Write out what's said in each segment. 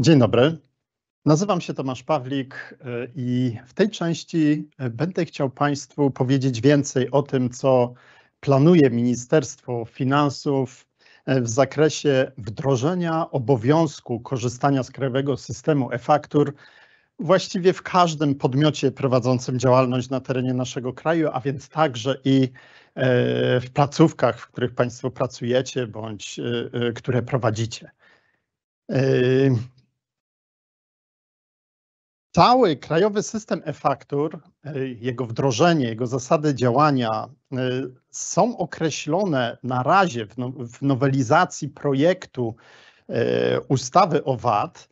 Dzień dobry. Nazywam się Tomasz Pawlik y, i w tej części y, będę chciał Państwu powiedzieć więcej o tym, co planuje Ministerstwo Finansów y, w zakresie wdrożenia obowiązku korzystania z krajowego systemu e-faktur właściwie w każdym podmiocie prowadzącym działalność na terenie naszego kraju, a więc także i w placówkach, w których Państwo pracujecie bądź które prowadzicie. Cały krajowy system e-faktur, e, jego wdrożenie, jego zasady działania e, są określone na razie w no, nowelizacji projektu e, ustawy o VAT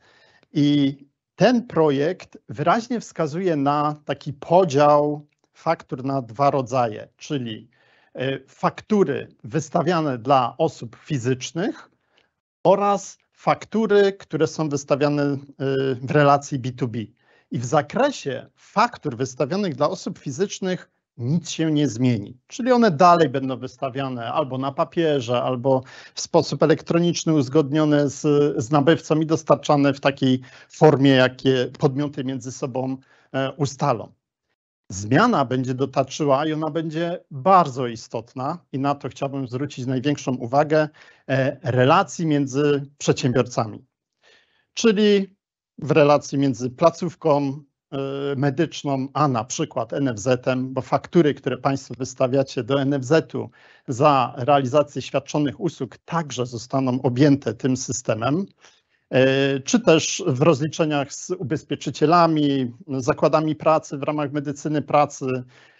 i ten projekt wyraźnie wskazuje na taki podział faktur na dwa rodzaje, czyli faktury wystawiane dla osób fizycznych oraz faktury, które są wystawiane w relacji B2B i w zakresie faktur wystawionych dla osób fizycznych nic się nie zmieni. Czyli one dalej będą wystawiane albo na papierze, albo w sposób elektroniczny uzgodnione z, z nabywcą i dostarczane w takiej formie, jakie podmioty między sobą e, ustalą. Zmiana będzie dotarczyła i ona będzie bardzo istotna, i na to chciałbym zwrócić największą uwagę, e, relacji między przedsiębiorcami. Czyli w relacji między placówką e, medyczną, a na przykład NFZ-em, bo faktury, które Państwo wystawiacie do NFZ-u za realizację świadczonych usług także zostaną objęte tym systemem, e, czy też w rozliczeniach z ubezpieczycielami, zakładami pracy w ramach medycyny pracy,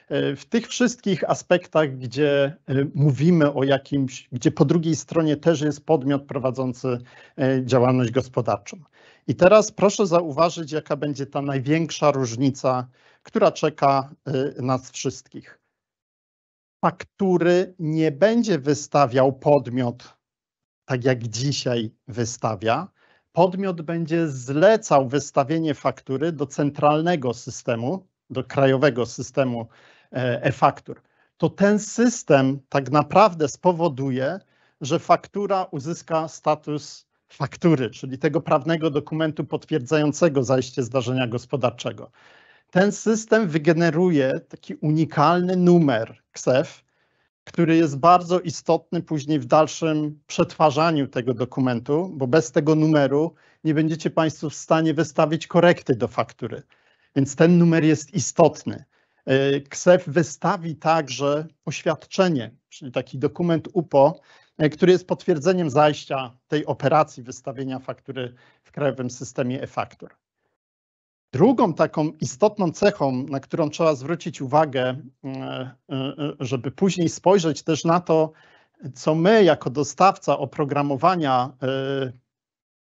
e, w tych wszystkich aspektach, gdzie mówimy o jakimś, gdzie po drugiej stronie też jest podmiot prowadzący działalność gospodarczą. I teraz proszę zauważyć, jaka będzie ta największa różnica, która czeka y, nas wszystkich. Faktury nie będzie wystawiał podmiot, tak jak dzisiaj wystawia. Podmiot będzie zlecał wystawienie faktury do centralnego systemu, do krajowego systemu e, e-faktur. To ten system tak naprawdę spowoduje, że faktura uzyska status faktury, czyli tego prawnego dokumentu potwierdzającego zajście zdarzenia gospodarczego. Ten system wygeneruje taki unikalny numer KSEF, który jest bardzo istotny później w dalszym przetwarzaniu tego dokumentu, bo bez tego numeru nie będziecie Państwo w stanie wystawić korekty do faktury. Więc ten numer jest istotny. E, KSEF wystawi także oświadczenie, czyli taki dokument UPO, E, który jest potwierdzeniem zajścia tej operacji wystawienia faktury w Krajowym Systemie e-Faktur. Drugą taką istotną cechą, na którą trzeba zwrócić uwagę, e, e, żeby później spojrzeć też na to, co my jako dostawca oprogramowania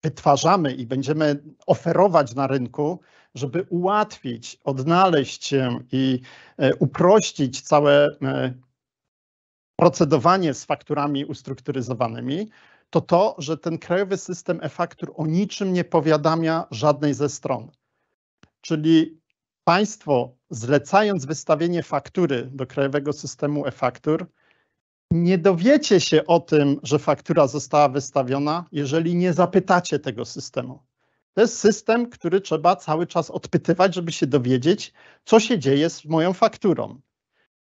wytwarzamy i będziemy oferować na rynku, żeby ułatwić, odnaleźć się i uprościć całe procedowanie z fakturami ustrukturyzowanymi, to to, że ten krajowy system e-faktur o niczym nie powiadamia żadnej ze stron. Czyli państwo, zlecając wystawienie faktury do krajowego systemu e-faktur, nie dowiecie się o tym, że faktura została wystawiona, jeżeli nie zapytacie tego systemu. To jest system, który trzeba cały czas odpytywać, żeby się dowiedzieć, co się dzieje z moją fakturą.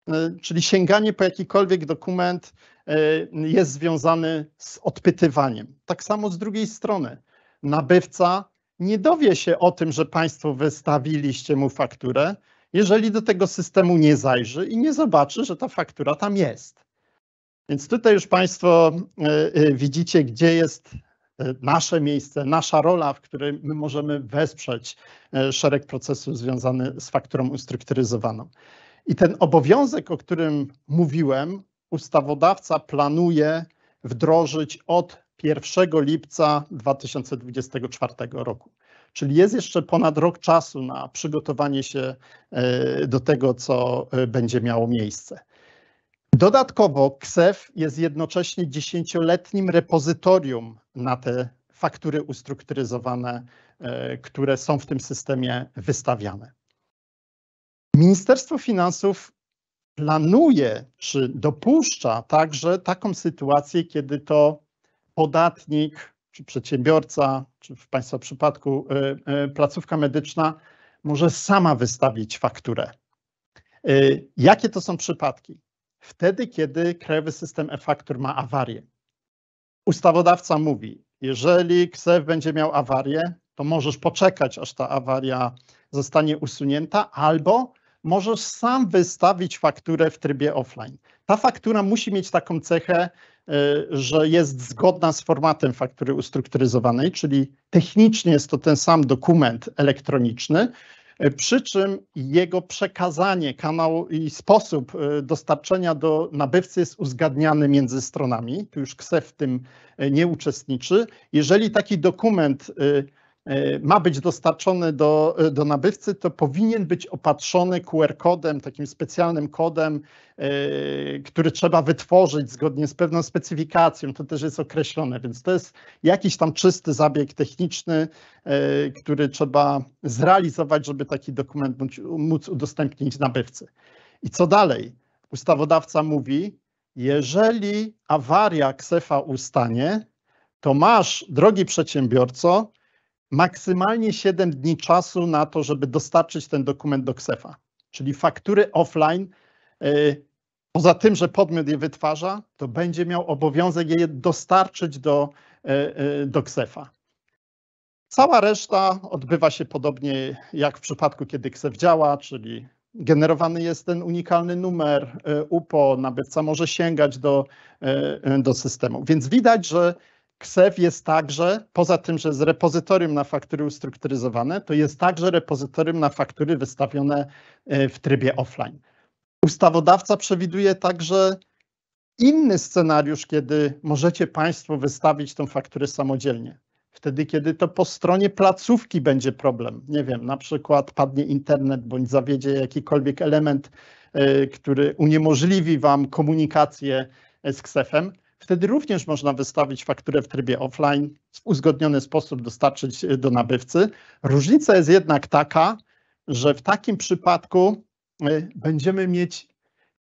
E, czyli sięganie po jakikolwiek dokument e, jest związany z odpytywaniem. Tak samo z drugiej strony. Nabywca nie dowie się o tym, że Państwo wystawiliście mu fakturę, jeżeli do tego systemu nie zajrzy i nie zobaczy, że ta faktura tam jest. Więc tutaj już Państwo e, widzicie, gdzie jest nasze miejsce, nasza rola, w której my możemy wesprzeć szereg procesów związanych z fakturą ustrukturyzowaną. I ten obowiązek, o którym mówiłem, ustawodawca planuje wdrożyć od 1 lipca 2024 roku. Czyli jest jeszcze ponad rok czasu na przygotowanie się e, do tego, co e, będzie miało miejsce. Dodatkowo KSEF jest jednocześnie dziesięcioletnim repozytorium na te faktury ustrukturyzowane, e, które są w tym systemie wystawiane. Ministerstwo Finansów planuje czy dopuszcza także taką sytuację, kiedy to podatnik czy przedsiębiorca, czy w Państwa przypadku e, e, placówka medyczna może sama wystawić fakturę. E, jakie to są przypadki? Wtedy, kiedy krajowy system e-faktur ma awarię. Ustawodawca mówi, jeżeli KSEF będzie miał awarię, to możesz poczekać, aż ta awaria zostanie usunięta, albo możesz sam wystawić fakturę w trybie offline. Ta faktura musi mieć taką cechę, y, że jest zgodna z formatem faktury ustrukturyzowanej, czyli technicznie jest to ten sam dokument elektroniczny, y, przy czym jego przekazanie, kanał i sposób y, dostarczenia do nabywcy jest uzgadniany między stronami. Tu już KSEF w tym nie uczestniczy. Jeżeli taki dokument E, ma być dostarczony do, e, do nabywcy, to powinien być opatrzony QR-kodem, takim specjalnym kodem, e, który trzeba wytworzyć zgodnie z pewną specyfikacją. To też jest określone, więc to jest jakiś tam czysty zabieg techniczny, który trzeba zrealizować, żeby taki dokument móc udostępnić nabywcy. I co dalej? Ustawodawca mówi, jeżeli awaria ksefa ustanie, to masz, drogi przedsiębiorco, maksymalnie 7 dni czasu na to, żeby dostarczyć ten dokument do ksefa. Czyli faktury offline, e, poza tym, że podmiot je wytwarza, to będzie miał obowiązek je dostarczyć do, e, e, do ksefa. Cała reszta odbywa się podobnie jak w przypadku, kiedy ksef działa, czyli generowany jest ten unikalny numer UPO, nabywca może sięgać do, do systemu. Więc widać, że KSEF jest także, poza tym, że z repozytorium na faktury ustrukturyzowane, to jest także repozytorium na faktury wystawione e, w trybie offline. Ustawodawca przewiduje także inny scenariusz, kiedy możecie Państwo wystawić tą fakturę samodzielnie. Wtedy, kiedy to po stronie placówki będzie problem. Nie wiem, na przykład padnie internet bądź zawiedzie jakikolwiek element, e, który uniemożliwi Wam komunikację e, z KSEF-em Wtedy również można wystawić fakturę w trybie offline, w uzgodniony sposób dostarczyć y, do nabywcy. Różnica jest jednak taka, że w takim przypadku y, będziemy mieć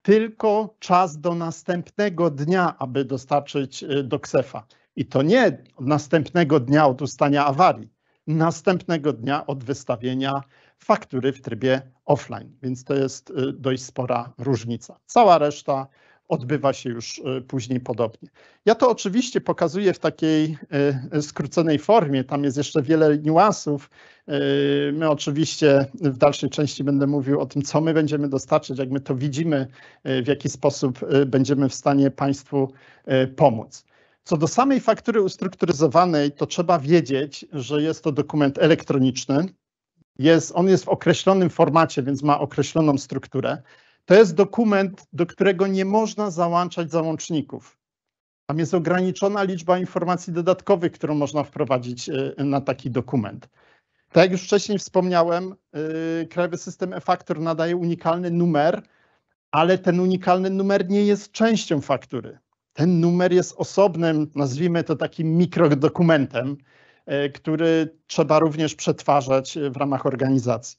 tylko czas do następnego dnia, aby dostarczyć y, do ksefa. I to nie następnego dnia od ustania awarii, następnego dnia od wystawienia faktury w trybie offline, więc to jest dość spora różnica. Cała reszta odbywa się już e, później podobnie. Ja to oczywiście pokazuję w takiej e, skróconej formie, tam jest jeszcze wiele niuansów. E, my oczywiście w dalszej części będę mówił o tym, co my będziemy dostarczyć, jak my to widzimy, w jaki sposób będziemy w stanie Państwu pomóc. Co do samej faktury ustrukturyzowanej, to trzeba wiedzieć, że jest to dokument elektroniczny. Jest, on jest w określonym formacie, więc ma określoną strukturę. To jest dokument, do którego nie można załączać załączników. Tam jest ograniczona liczba informacji dodatkowych, którą można wprowadzić y, na taki dokument. Tak jak już wcześniej wspomniałem, y, Krajowy System e-Faktur nadaje unikalny numer, ale ten unikalny numer nie jest częścią faktury. Ten numer jest osobnym, nazwijmy to takim mikrodokumentem, y, który trzeba również przetwarzać w ramach organizacji.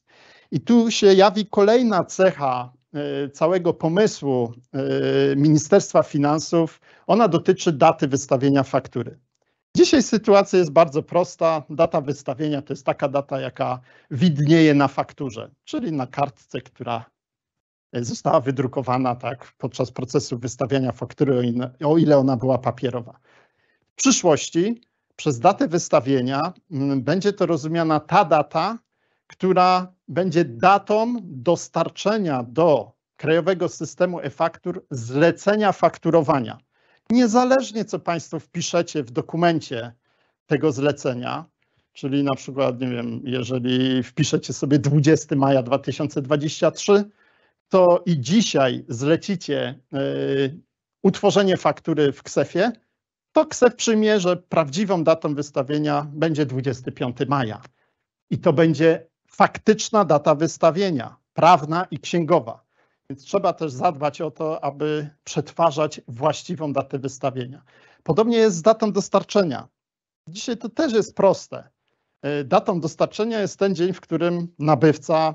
I tu się jawi kolejna cecha E, całego pomysłu e, Ministerstwa Finansów, ona dotyczy daty wystawienia faktury. Dzisiaj sytuacja jest bardzo prosta. Data wystawienia to jest taka data, jaka widnieje na fakturze, czyli na kartce, która została wydrukowana tak, podczas procesu wystawiania faktury, o ile ona była papierowa. W przyszłości przez datę wystawienia mm, będzie to rozumiana ta data, która będzie datą dostarczenia do Krajowego Systemu e-Faktur zlecenia fakturowania. Niezależnie co Państwo wpiszecie w dokumencie tego zlecenia, czyli na przykład, nie wiem, jeżeli wpiszecie sobie 20 maja 2023, to i dzisiaj zlecicie y, utworzenie faktury w KSEF-ie, to ksef przyjmie, że prawdziwą datą wystawienia będzie 25 maja. I to będzie faktyczna data wystawienia, prawna i księgowa. Więc trzeba też zadbać o to, aby przetwarzać właściwą datę wystawienia. Podobnie jest z datą dostarczenia. Dzisiaj to też jest proste. E, datą dostarczenia jest ten dzień, w którym nabywca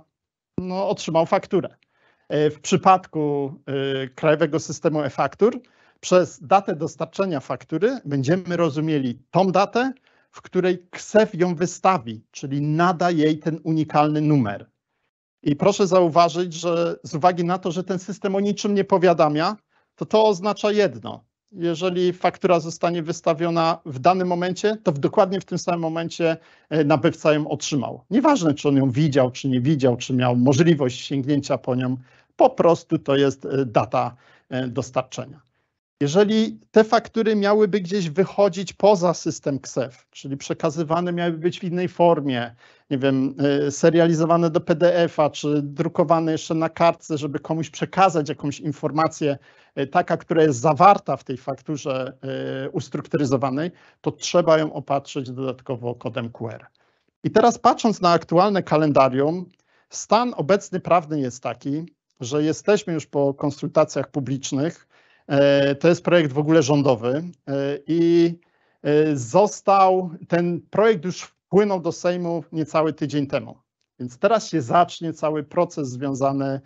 no, otrzymał fakturę. E, w przypadku e, Krajowego Systemu e-Faktur przez datę dostarczenia faktury będziemy rozumieli tą datę, w której KSEF ją wystawi, czyli nada jej ten unikalny numer. I proszę zauważyć, że z uwagi na to, że ten system o niczym nie powiadamia, to to oznacza jedno. Jeżeli faktura zostanie wystawiona w danym momencie, to w dokładnie w tym samym momencie e, nabywca ją otrzymał. Nieważne, czy on ją widział, czy nie widział, czy miał możliwość sięgnięcia po nią, po prostu to jest e, data e, dostarczenia. Jeżeli te faktury miałyby gdzieś wychodzić poza system KSEF, czyli przekazywane miałyby być w innej formie, nie wiem, y, serializowane do PDF-a, czy drukowane jeszcze na kartce, żeby komuś przekazać jakąś informację, y, taka, która jest zawarta w tej fakturze y, ustrukturyzowanej, to trzeba ją opatrzyć dodatkowo kodem QR. I teraz patrząc na aktualne kalendarium, stan obecny prawny jest taki, że jesteśmy już po konsultacjach publicznych E, to jest projekt w ogóle rządowy e, i e, został, ten projekt już wpłynął do Sejmu niecały tydzień temu. Więc teraz się zacznie cały proces związany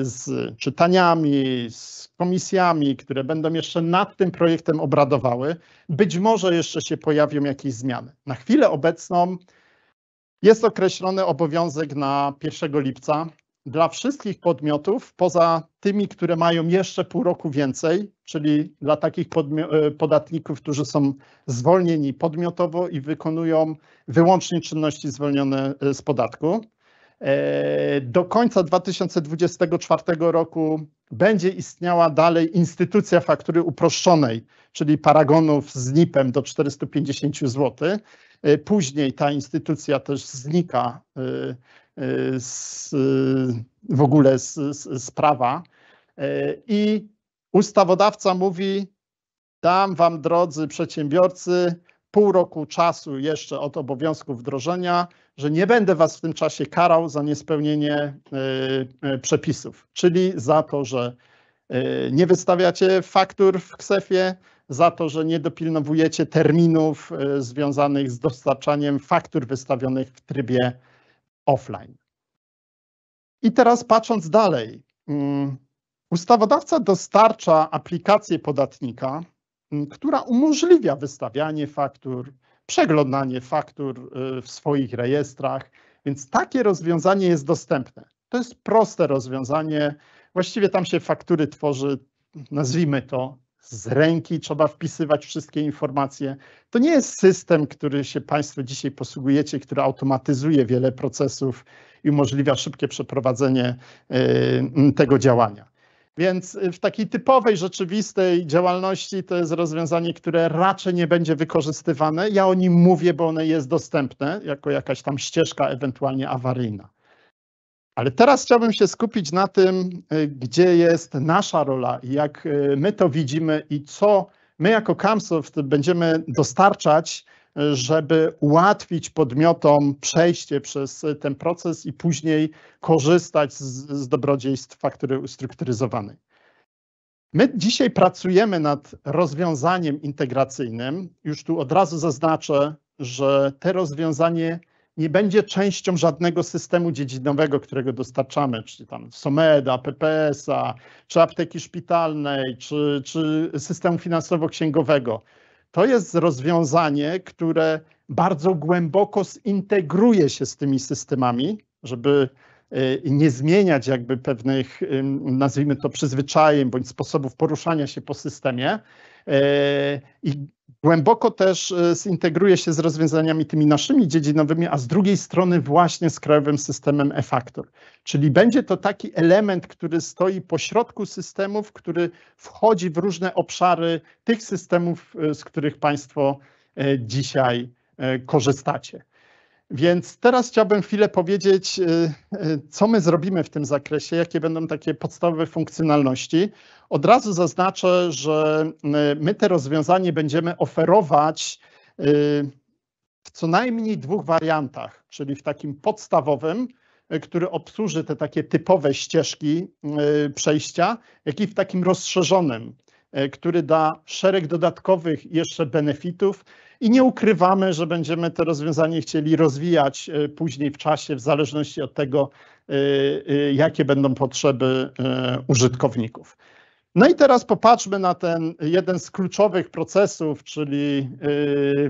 z czytaniami, z komisjami, które będą jeszcze nad tym projektem obradowały. Być może jeszcze się pojawią jakieś zmiany. Na chwilę obecną jest określony obowiązek na 1 lipca dla wszystkich podmiotów, poza tymi, które mają jeszcze pół roku więcej, czyli dla takich e, podatników, którzy są zwolnieni podmiotowo i wykonują wyłącznie czynności zwolnione e, z podatku. E, do końca 2024 roku będzie istniała dalej instytucja faktury uproszczonej, czyli paragonów z NIP-em do 450 zł. E, później ta instytucja też znika e, e, z, w ogóle z, z, z prawa i ustawodawca mówi: Dam wam, drodzy przedsiębiorcy, pół roku czasu jeszcze od obowiązku wdrożenia, że nie będę was w tym czasie karał za niespełnienie przepisów, czyli za to, że E, nie wystawiacie faktur w ksefie za to, że nie dopilnowujecie terminów e, związanych z dostarczaniem faktur wystawionych w trybie offline. I teraz patrząc dalej, mm, ustawodawca dostarcza aplikację podatnika, mm, która umożliwia wystawianie faktur, przeglądanie faktur e, w swoich rejestrach, więc takie rozwiązanie jest dostępne. To jest proste rozwiązanie. Właściwie tam się faktury tworzy, nazwijmy to, z ręki, trzeba wpisywać wszystkie informacje. To nie jest system, który się Państwo dzisiaj posługujecie, który automatyzuje wiele procesów i umożliwia szybkie przeprowadzenie y, tego działania. Więc y, w takiej typowej, rzeczywistej działalności to jest rozwiązanie, które raczej nie będzie wykorzystywane. Ja o nim mówię, bo ono jest dostępne jako jakaś tam ścieżka ewentualnie awaryjna. Ale teraz chciałbym się skupić na tym, y, gdzie jest nasza rola, jak y, my to widzimy i co my jako Camsoft będziemy dostarczać, żeby ułatwić podmiotom przejście przez ten proces i później korzystać z, z dobrodziejstw faktury ustrukturyzowanej. My dzisiaj pracujemy nad rozwiązaniem integracyjnym. Już tu od razu zaznaczę, że to rozwiązanie nie będzie częścią żadnego systemu dziedzinowego, którego dostarczamy, czyli tam Someda, PPS-a, czy apteki szpitalnej, czy, czy systemu finansowo-księgowego. To jest rozwiązanie, które bardzo głęboko zintegruje się z tymi systemami, żeby y, nie zmieniać jakby pewnych, nazwijmy to, przyzwyczajeń bądź sposobów poruszania się po systemie E, I głęboko też e, zintegruje się z rozwiązaniami tymi naszymi dziedzinowymi, a z drugiej strony właśnie z krajowym systemem e-faktor. Czyli będzie to taki element, który stoi pośrodku systemów, który wchodzi w różne obszary tych systemów, e, z których Państwo dzisiaj korzystacie. Więc teraz chciałbym chwilę powiedzieć, y, y, co my zrobimy w tym zakresie, jakie będą takie podstawowe funkcjonalności. Od razu zaznaczę, że y, my te rozwiązanie będziemy oferować w co najmniej dwóch wariantach, czyli w takim podstawowym, który obsłuży te takie typowe ścieżki przejścia, jak i w takim rozszerzonym, który da szereg dodatkowych jeszcze benefitów, i nie ukrywamy, że będziemy to rozwiązanie chcieli rozwijać e, później w czasie, w zależności od tego, e, e, jakie będą potrzeby użytkowników. No i teraz popatrzmy na ten jeden z kluczowych procesów, czyli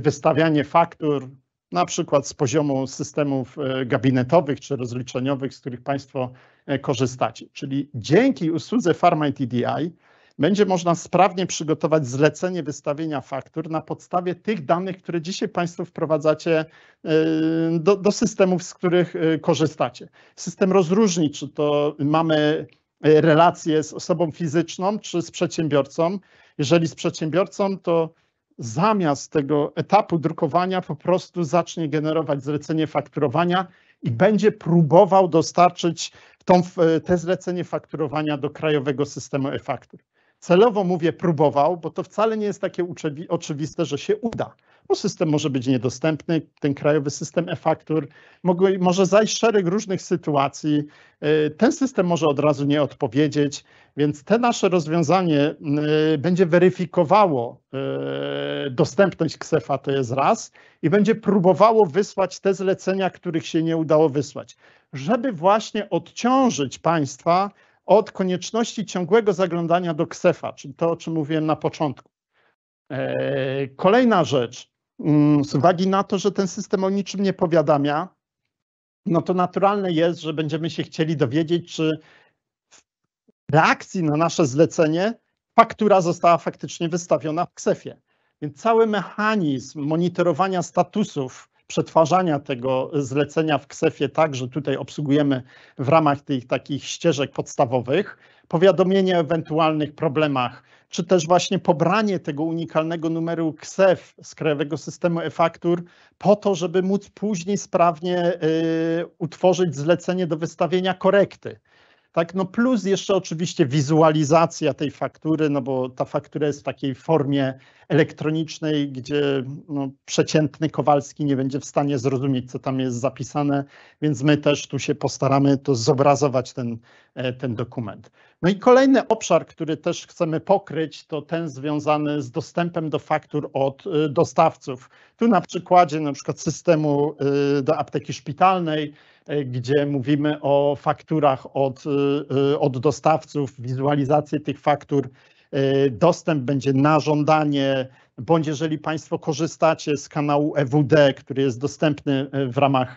wystawianie faktur, na przykład z poziomu systemów gabinetowych czy rozliczeniowych, z których Państwo korzystacie. Czyli dzięki usłudze Pharma TDI będzie można sprawnie przygotować zlecenie wystawienia faktur na podstawie tych danych, które dzisiaj Państwo wprowadzacie e, do, do systemów, z których e, korzystacie. System rozróżni, czy to mamy e, relację z osobą fizyczną, czy z przedsiębiorcą. Jeżeli z przedsiębiorcą, to zamiast tego etapu drukowania po prostu zacznie generować zlecenie fakturowania i będzie próbował dostarczyć tą, te zlecenie fakturowania do krajowego systemu e-faktur. Celowo mówię próbował, bo to wcale nie jest takie oczywiste, że się uda. Bo system może być niedostępny, ten krajowy system e-faktur może zajść szereg różnych sytuacji. Y, ten system może od razu nie odpowiedzieć, więc te nasze rozwiązanie y, będzie weryfikowało y, dostępność ksefa, to jest raz, i będzie próbowało wysłać te zlecenia, których się nie udało wysłać, żeby właśnie odciążyć państwa od konieczności ciągłego zaglądania do ksefa, czyli to, o czym mówiłem na początku. E, kolejna rzecz, mm, z uwagi na to, że ten system o niczym nie powiadamia, no to naturalne jest, że będziemy się chcieli dowiedzieć, czy w reakcji na nasze zlecenie faktura została faktycznie wystawiona w ksefie. Więc cały mechanizm monitorowania statusów przetwarzania tego zlecenia w ksefie tak, że tutaj obsługujemy w ramach tych takich ścieżek podstawowych, powiadomienie o ewentualnych problemach, czy też właśnie pobranie tego unikalnego numeru KSEF z Krajowego Systemu e-Faktur po to, żeby móc później sprawnie y, utworzyć zlecenie do wystawienia korekty. Tak, no plus jeszcze oczywiście wizualizacja tej faktury, no bo ta faktura jest w takiej formie elektronicznej, gdzie no, przeciętny Kowalski nie będzie w stanie zrozumieć, co tam jest zapisane, więc my też tu się postaramy to zobrazować ten, e, ten dokument. No i kolejny obszar, który też chcemy pokryć, to ten związany z dostępem do faktur od e, dostawców. Tu na przykładzie na przykład systemu e, do apteki szpitalnej, Y, gdzie mówimy o fakturach od, y, y, od dostawców, wizualizację tych faktur. Dostęp będzie na żądanie, bądź jeżeli Państwo korzystacie z kanału EWD, który jest dostępny w ramach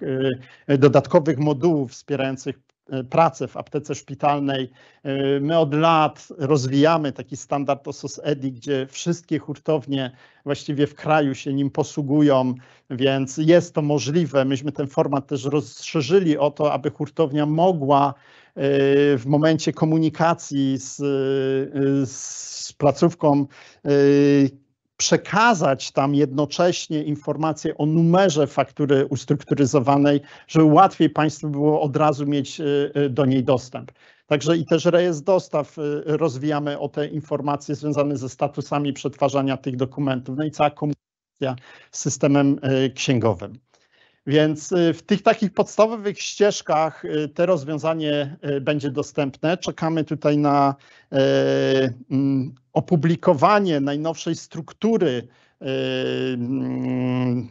dodatkowych modułów wspierających E, pracę w aptece szpitalnej. E, my od lat rozwijamy taki standard OSOS EDI, gdzie wszystkie hurtownie właściwie w kraju się nim posługują, więc jest to możliwe. Myśmy ten format też rozszerzyli o to, aby hurtownia mogła e, w momencie komunikacji z, z placówką przekazać tam jednocześnie informacje o numerze faktury ustrukturyzowanej, żeby łatwiej Państwu było od razu mieć y, y, do niej dostęp. Także i też rejestr dostaw y, rozwijamy o te informacje związane ze statusami przetwarzania tych dokumentów, no i cała komunikacja z systemem księgowym. Więc w tych takich podstawowych ścieżkach te rozwiązanie będzie dostępne. Czekamy tutaj na mm, opublikowanie najnowszej struktury e, mm,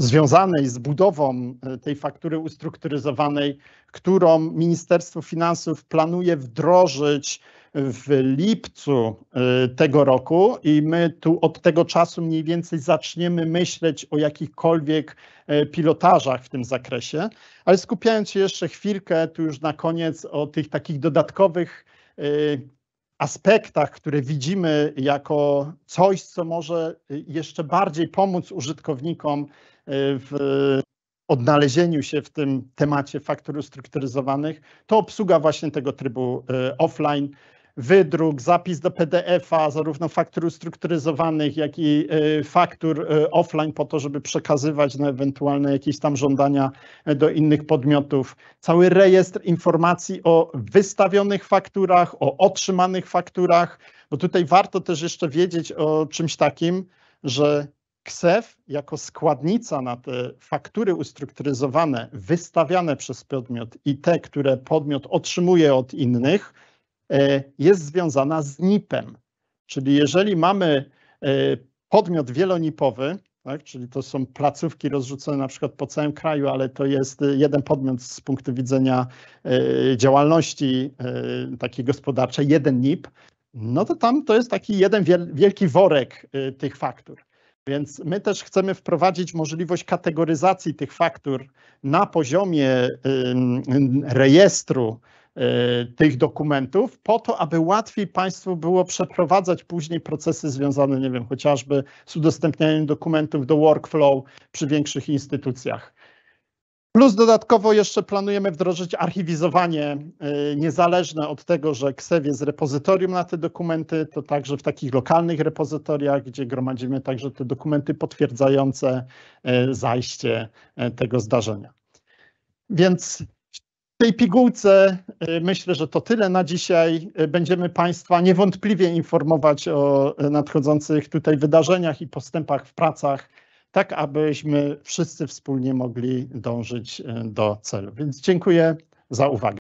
związanej z budową e, tej faktury ustrukturyzowanej, którą Ministerstwo Finansów planuje wdrożyć w lipcu e, tego roku i my tu od tego czasu mniej więcej zaczniemy myśleć o jakichkolwiek pilotażach w tym zakresie, ale skupiając się jeszcze chwilkę tu już na koniec o tych takich dodatkowych aspektach, które widzimy jako coś, co może y, jeszcze bardziej pomóc użytkownikom y, w odnalezieniu się w tym temacie faktur ustrukturyzowanych, to obsługa właśnie tego trybu y, offline wydruk, zapis do PDF-a, zarówno faktur strukturyzowanych, jak i y, faktur y, offline, po to, żeby przekazywać na ewentualne jakieś tam żądania y, do innych podmiotów. Cały rejestr informacji o wystawionych fakturach, o otrzymanych fakturach, bo tutaj warto też jeszcze wiedzieć o czymś takim, że KSEF jako składnica na te faktury ustrukturyzowane, wystawiane przez podmiot i te, które podmiot otrzymuje od innych, E, jest związana z NIP-em. Czyli jeżeli mamy e, podmiot wielonipowy, tak, czyli to są placówki rozrzucone na przykład po całym kraju, ale to jest jeden podmiot z punktu widzenia e, działalności takiej gospodarczej, jeden NIP, no to tam to jest taki jeden wielki worek tych faktur. Więc my też chcemy wprowadzić możliwość kategoryzacji tych faktur na poziomie rejestru E, tych dokumentów po to, aby łatwiej Państwu było przeprowadzać później procesy związane, nie wiem, chociażby z udostępnianiem dokumentów do workflow przy większych instytucjach. Plus dodatkowo jeszcze planujemy wdrożyć archiwizowanie e, niezależne od tego, że KSEW jest repozytorium na te dokumenty, to także w takich lokalnych repozytoriach, gdzie gromadzimy także te dokumenty potwierdzające e, zajście tego zdarzenia. Więc tej pigułce y, myślę, że to tyle na dzisiaj. Y, będziemy Państwa niewątpliwie informować o y, nadchodzących tutaj wydarzeniach i postępach w pracach, tak abyśmy wszyscy wspólnie mogli dążyć do celu. Więc dziękuję za uwagę.